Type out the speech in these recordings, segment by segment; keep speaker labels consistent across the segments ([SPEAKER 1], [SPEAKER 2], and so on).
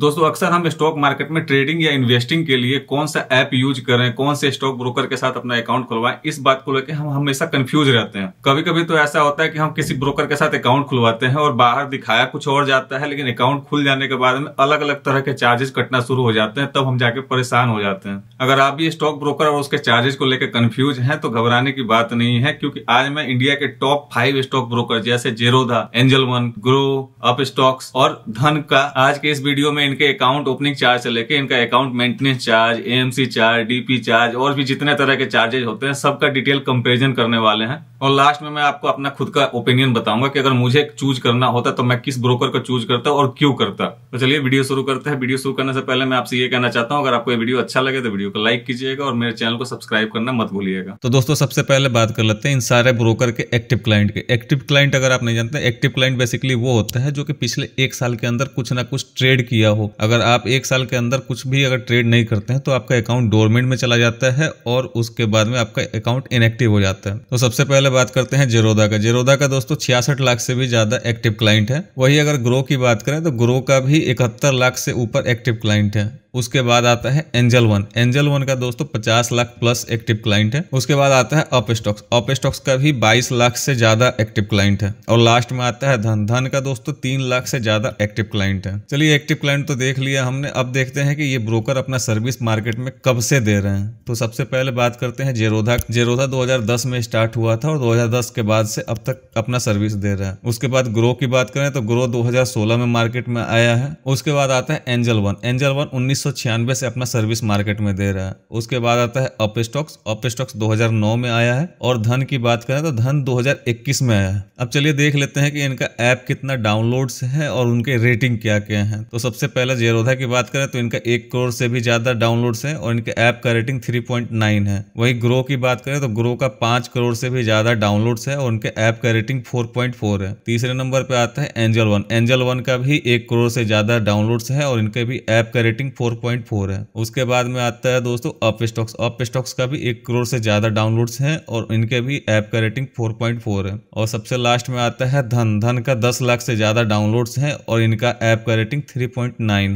[SPEAKER 1] दोस्तों अक्सर हम स्टॉक मार्केट में ट्रेडिंग या इन्वेस्टिंग के लिए कौन सा ऐप यूज करें कौन से स्टॉक ब्रोकर के साथ अपना अकाउंट खुलवाएं इस बात को लेकर हम हमेशा कंफ्यूज रहते हैं कभी कभी तो ऐसा होता है कि हम किसी ब्रोकर के साथ अकाउंट खुलवाते हैं और बाहर दिखाया कुछ और जाता है लेकिन अकाउंट खुल जाने के बाद में अलग अलग तरह के चार्जेस कटना शुरू हो जाते हैं तब हम जाके परेशान हो जाते हैं अगर आप भी स्टॉक ब्रोकर और उसके चार्जेस को लेकर कंफ्यूज हैं तो घबराने की बात नहीं है क्योंकि आज मैं इंडिया के टॉप फाइव स्टॉक ब्रोकर जैसे Zerodha Angel One Groww Upstox और धन का आज के इस वीडियो में में इनके अकाउंट ओपनिंग चार्ज से लेके इनका account maintenance charge AMC charge DP charge और भी जितने तरह के चार्जेज होते हैं सबका डिटेल कंपेरिजन करने वाले हैं और लास्ट में मैं आपको अपना खुद का ओपिनियन बताऊंगा कि अगर मुझे चूज करना होता तो मैं किस ब्रोकर को चूज करता और क्यों करता तो चलिए वीडियो शुरू करते हैं वीडियो शुरू करने से पहले मैं आपसे ये कहना चाहता हूँ अगर आपको ये वीडियो अच्छा लगे तो वीडियो को लाइक कीजिएगा और मेरे चैनल को सब्सक्राइब करना मत भूलिएगा तो दोस्तों सबसे पहले बात कर लेते हैं इन सारे ब्रोकर के एक्टिव क्लाइंट के एक्टिव क्लाइंट अगर आप नहीं जानते एक्टिव क्लाइंट बेसिकली वो होता है जो कि पिछले एक साल के अंदर कुछ ना कुछ ट्रेड किया हो अगर आप एक साल के अंदर कुछ भी अगर ट्रेड नहीं करते हैं तो आपका अकाउंट डोरमेंट में चला जाता है और उसके बाद में आपका अकाउंट इनएक्टिव हो जाता है तो सबसे पहले बात करते हैं जेरोदा का जेरोदा का दोस्तों छियासठ लाख से भी ज्यादा एक्टिव क्लाइंट है वही अगर ग्रो की बात करें तो ग्रो का भी इकहत्तर लाख से ऊपर एक्टिव क्लाइंट है उसके बाद आता है एंजल वन एंजल वन का दोस्तों 50 लाख प्लस एक्टिव क्लाइंट है उसके बाद आता है अप स्टॉक्स अप स्टॉक्स का भी 22 लाख से ज्यादा एक्टिव क्लाइंट है और लास्ट में आता है धन धन का दोस्तों तीन लाख से ज्यादा एक्टिव क्लाइंट है चलिए एक्टिव क्लाइंट तो देख लिया हमने अब देखते हैं कि ये ब्रोकर अपना सर्विस मार्केट में कब से दे रहे हैं तो सबसे पहले बात करते हैं जेरोधा जेरोधा दो में स्टार्ट हुआ था और दो के बाद से अब तक अपना सर्विस दे रहा है उसके बाद ग्रो की बात करें तो ग्रो दो में मार्केट में आया है उसके बाद आता है एंजल वन एंजल वन उन्नीस 1996 से अपना सर्विस मार्केट में दे रहा है उसके बाद आता है अप स्टॉक्स अप स्टॉक्स 2009 में आया है और धन की बात करें तो धन 2021 में आया है अब चलिए देख लेते हैं कि इनका ऐप कितना डाउनलोड्स है और उनके रेटिंग क्या क्या है तो सबसे पहले जेरोधा की बात करें तो इनका एक करोड़ से भी ज्यादा डाउनलोड्स है और इनके ऐप का रेटिंग थ्री है वही ग्रो की बात करें तो ग्रो का पांच करोड़ से भी ज्यादा डाउनलोड्स है और उनके ऐप का रेटिंग फोर है तीसरे नंबर पे आता है एंजल वन एंजल वन का भी एक करोड़ से ज्यादा डाउनलोड्स है और इनके भी ऐप का rating four four point four है उसके बाद में आता है दोस्तों अप स्टॉक्स अप स्टॉक्स का भी एक करोड़ से ज़्यादा डाउनलोड्स हैं और इनके भी ऐप का रेटिंग फोर पॉइंट फोर है और सबसे लास्ट में आता है धन धन का दस लाख से ज़्यादा डाउनलोड्स हैं और इनका ऐप का रेटिंग थ्री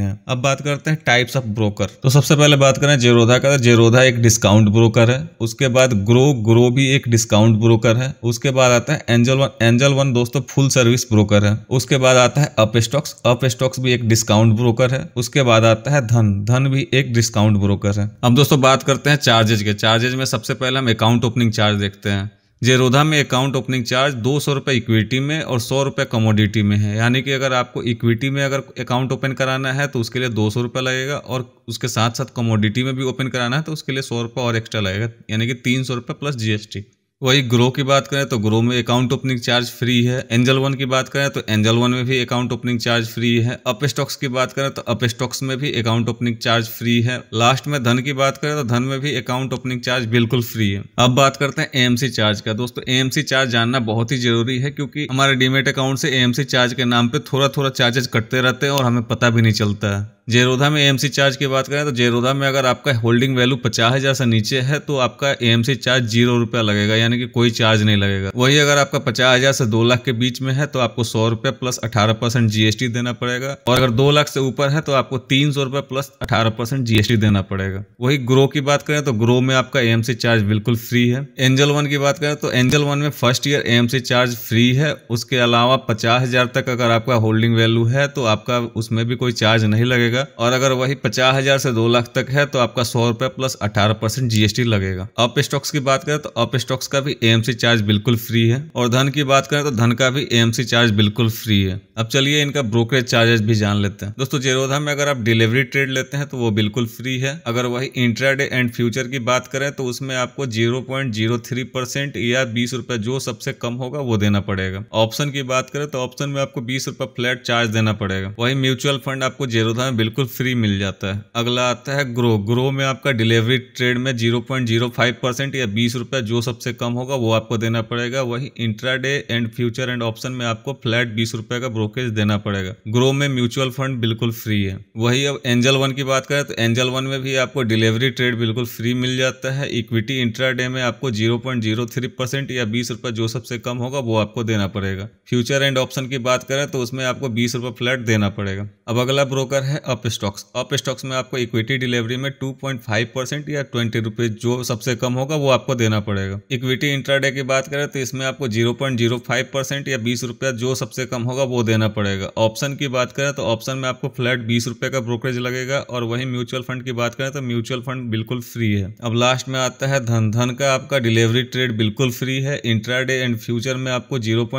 [SPEAKER 1] है अब बात करते हैं टाइप्स ऑफ ब्रोकर तो सबसे पहले बात करें जेरोधा का तो जेरोधा एक डिस्काउंट ब्रोकर है उसके बाद ग्रो ग्रो भी एक डिस्काउंट ब्रोकर है उसके बाद आता है एंजल वन एंजल वन दोस्तों फुल सर्विस ब्रोकर है उसके बाद आता है अप स्टॉक्स अप स्टॉक्स भी एक डिस्काउंट ब्रोकर है उसके बाद आता है धन धन धन भी एक डिस्काउंट ब्रोकर है अब दोस्तों बात करते हैं चार्जेज के चार्जेज में सबसे पहले हम अकाउंट ओपनिंग चार्ज देखते हैं जेरोधा में अकाउंट ओपनिंग चार्ज दो सौ रुपये इक्विटी में और सौ रुपये कमोडिटी में है यानी कि अगर आपको इक्विटी में अगर अकाउंट ओपन कराना है तो उसके लिए दो सौ रुपये लगेगा और उसके साथ साथ कमोडिटी में भी ओपन कराना है तो उसके लिए सौ रुपये और एक्स्ट्रा लगेगा यानी कि तीन सौ रुपये प्लस जीएसटी वही ग्रो की बात करें तो ग्रो में अकाउंट ओपनिंग चार्ज फ्री है एंजल वन की बात करें तो एंजल वन में भी अकाउंट ओपनिंग चार्ज फ्री है अप स्टॉक्स की बात करें तो अप स्टॉक्स में भी अकाउंट ओपनिंग चार्ज फ्री है लास्ट में धन की बात करें तो धन में भी अकाउंट ओपनिंग चार्ज बिल्कुल फ्री है अब बात करते हैं एएमसी चार्ज का दोस्तों एएमसी चार्ज जानना बहुत ही जरूरी है क्योंकि हमारे डीमेट अकाउंट से एएमसी चार्ज के नाम पर थोड़ा थोड़ा चार्जेस कटते रहते हैं और हमें पता भी नहीं चलता है जेरोधा में एएमसी चार्ज की बात करें तो जेरोधा में अगर आपका होल्डिंग वैल्यू पचास हज़ार से नीचे है तो आपका एएमसी चार्ज जीरो रुपया लगेगा यानी कि कोई चार्ज नहीं लगेगा वही अगर आपका पचास हज़ार से दो लाख के बीच में है तो आपको सौ रुपये प्लस अठारह परसेंट जीएसटी देना पड़ेगा और अगर दो लाख से ऊपर है तो आपको तीन सौ रुपये प्लस अठारह परसेंट जीएसटी देना पड़ेगा वही ग्रो की बात करें तो ग्रो में आपका एएमसी चार्ज बिल्कुल फ्री है एंजल वन की बात करें तो एंजल वन में first year AMC charge free है उसके अलावा पचास तक अगर आपका होल्डिंग वैल्यू है तो आपका उसमें भी कोई चार्ज नहीं लगेगा लगेगा और अगर वही पचास हजार से दो लाख तक है तो आपका सौ रुपए प्लस अठारह परसेंट जीएसटी लगेगा अप स्टॉक्स की बात करें तो अप स्टॉक्स का भी एएमसी चार्ज बिल्कुल फ्री है और धन की बात करें तो धन का भी एएमसी चार्ज बिल्कुल फ्री है अब चलिए इनका ब्रोकरेज चार्जेस भी जान लेते हैं दोस्तों जेरोधा में अगर आप डिलीवरी ट्रेड लेते हैं तो वो बिल्कुल फ्री है अगर वही इंट्राडे एंड फ्यूचर की बात करें तो उसमें आपको zero point zero three percent या बीस रुपए जो सबसे कम होगा वो देना पड़ेगा ऑप्शन की बात करें तो ऑप्शन में आपको बीस रुपए फ्लैट चार्ज देना पड़ेगा वही म्यूचुअल फंड आपको जेरोधा में बिल्कुल फ्री मिल जाता है अगला आता है ग्रो ग्रो में आपका डिलीवरी ट्रेड में zero point zero five percent या बीस रुपये जो सबसे कम होगा वो आपको देना पड़ेगा वही intraday and future and option में आपको फ्लैट बीस रुपये का ब्रोकेज देना पड़ेगा ग्रो में म्यूचुअल फंड बिल्कुल फ्री है वही अब एंजल वन की बात करें तो एंजल वन में भी आपको डिलीवरी ट्रेड बिल्कुल फ्री मिल जाता है इक्विटी इंट्राडे में आपको जीरो या बीस जो सबसे कम होगा वो आपको देना पड़ेगा फ्यूचर एंड ऑप्शन की बात करें तो उसमें आपको बीस फ्लैट देना पड़ेगा अब अगला ब्रोकर है अप स्टॉक्स अप स्टॉक्स में आपको इक्विटी डिलीवरी में 2.5 परसेंट या ट्वेंटी रुपीज जो सबसे कम होगा वो आपको देना पड़ेगा इक्विटी इंट्राडे की बात करें तो इसमें आपको 0.05 परसेंट या बीस रुपया जो सबसे कम होगा वो देना पड़ेगा ऑप्शन की बात करें तो ऑप्शन में आपको फ्लैट बीस रुपये का ब्रोकरेज लगेगा और वहीं म्यूचुअल फंड की बात करें तो म्यूचुअल फंड बिल्कुल फ्री है अब लास्ट में आता है धन धन का आपका डिलीवरी ट्रेड बिल्कुल फ्री है इंट्राडे एंड फ्यूचर में आपको जीरो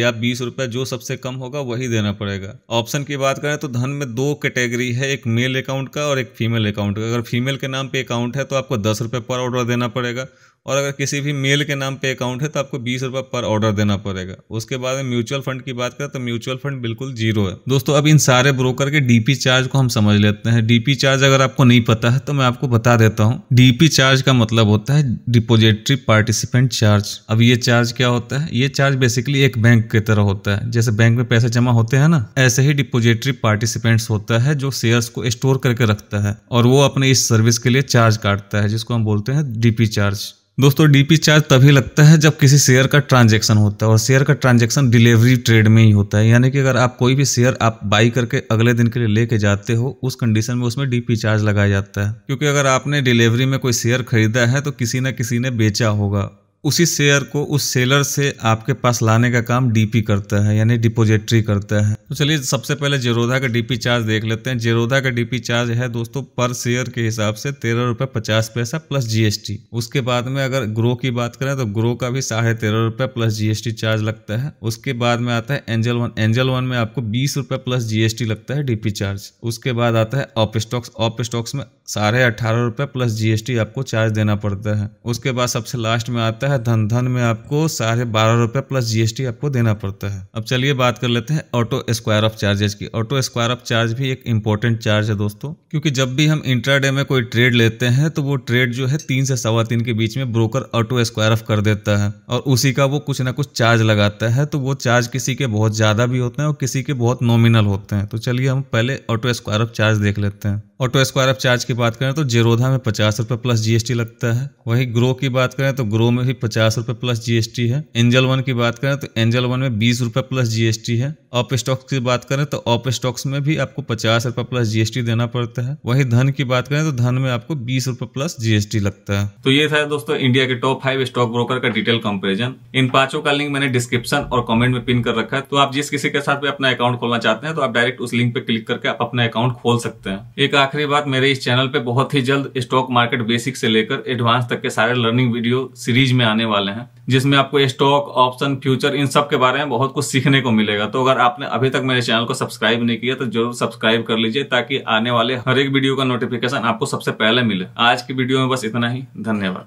[SPEAKER 1] या बीस जो सबसे कम होगा वही देना पड़ेगा ऑप्शन की बात करें तो धन में दो कैटेगरी है एक मेल अकाउंट का और एक फीमेल अकाउंट का अगर फीमेल के नाम पे अकाउंट है तो आपको दस रुपये पर ऑर्डर देना पड़ेगा और अगर किसी भी मेल के नाम पे अकाउंट है तो आपको बीस रुपये पर ऑर्डर देना पड़ेगा उसके बाद में म्यूचुअल फंड की बात करें तो म्यूचुअल फंड बिल्कुल जीरो है दोस्तों अब इन सारे ब्रोकर के डीपी चार्ज को हम समझ लेते हैं डीपी चार्ज अगर आपको नहीं पता है तो मैं आपको बता देता हूँ डीपी चार्ज का मतलब होता है डिपोजिटरी पार्टिसिपेंट चार्ज अब ये चार्ज क्या होता है ये चार्ज बेसिकली एक बैंक की तरह होता है जैसे बैंक में पैसे जमा होते हैं ना ऐसे ही डिपोजिटरी पार्टिसिपेंट्स होता है जो शेयर्स को स्टोर करके रखता है और वो अपने इस सर्विस के लिए चार्ज काटता है जिसको हम बोलते हैं डीपी चार्ज दोस्तों डीपी चार्ज तभी लगता है जब किसी शेयर का ट्रांजैक्शन होता है और शेयर का ट्रांजैक्शन डिलीवरी ट्रेड में ही होता है यानी कि अगर आप कोई भी शेयर आप बाई करके अगले दिन के लिए लेके जाते हो उस कंडीशन में उसमें डीपी चार्ज लगाया जाता है क्योंकि अगर आपने डिलीवरी में कोई शेयर खरीदा है तो किसी न किसी ने बेचा होगा उसी शेयर को उस सेलर से आपके पास लाने का काम डीपी करता है यानी डिपोजिटरी करता है तो चलिए सबसे पहले जेरोधा का डीपी चार्ज देख लेते हैं जेरोधा का डीपी चार्ज है दोस्तों पर शेयर के हिसाब से तेरह रुपए पचास पैसा प्लस जीएसटी उसके बाद में अगर ग्रो की बात करें तो ग्रो का भी साढ़े तेरह रुपए प्लस जीएसटी चार्ज लगता है उसके बाद में आता है एंजल वन एंजल वन में आपको बीस रुपए प्लस जीएसटी लगता है डीपी चार्ज उसके बाद आता है ऑप स्टॉक्स ऑप स्टॉक्स में साढ़े अठारह रुपए प्लस जीएसटी आपको चार्ज देना पड़ता है उसके बाद सबसे लास्ट में आता है है धन धन में आपको साढ़े बारह रुपये प्लस जीएसटी आपको देना पड़ता है अब चलिए बात कर लेते हैं ऑटो स्क्वायर ऑफ चार्जेस की ऑटो स्क्वायर ऑफ चार्ज भी एक इंपॉर्टेंट चार्ज है दोस्तों क्योंकि जब भी हम इंट्राडे में कोई ट्रेड लेते हैं तो वो ट्रेड जो है तीन से सवा तीन के बीच में ब्रोकर ऑटो स्क्वायर ऑफ कर देता है और उसी का वो कुछ ना कुछ चार्ज लगाता है तो वो चार्ज किसी के बहुत ज़्यादा भी होते हैं और किसी के बहुत नॉमिनल होते हैं तो चलिए हम पहले ऑटो स्क्वायर ऑफ चार्ज देख लेते हैं ऑटो स्क्वायर ऑफ चार्ज की बात करें तो जेरोधा में पचास रुपये प्लस जीएसटी लगता है वही ग्रो की बात करें तो ग्रो में भी पचास रुपये प्लस जीएसटी है एंजल वन की बात करें तो एंजल वन में बीस रुपये प्लस जीएसटी है ऑप स्टॉक्स की बात करें तो ऑप स्टॉक्स में भी आपको पचास रुपये प्लस जीएसटी देना पड़ता है वही धन की बात करें तो धन में आपको बीस रुपये प्लस जीएसटी लगता है तो ये था दोस्तों इंडिया के टॉप फाइव स्टॉक ब्रोकर का डिटेल कंपेरिजन इन पांचों का लिंक मैंने डिस्क्रिप्शन और कमेंट में पिन कर रखा है तो आप जिस किसी के साथ भी अपना अकाउंट खोलना चाहते हैं तो आप डायरेक्ट उस लिंक पे क्लिक करके आप अपना अकाउंट खोल सकते हैं एक आखिरी बात मेरे इस चैनल पे बहुत ही जल्द स्टॉक मार्केट बेसिक से लेकर एडवांस तक के सारे लर्निंग वीडियो सीरीज में आने वाले हैं जिसमें आपको स्टॉक ऑप्शन फ्यूचर इन सब के बारे में बहुत कुछ सीखने को मिलेगा तो अगर आपने अभी तक मेरे चैनल को सब्सक्राइब नहीं किया तो जरूर सब्सक्राइब कर लीजिए ताकि आने वाले हर एक वीडियो का नोटिफिकेशन आपको सबसे पहले मिले आज की वीडियो में बस इतना ही धन्यवाद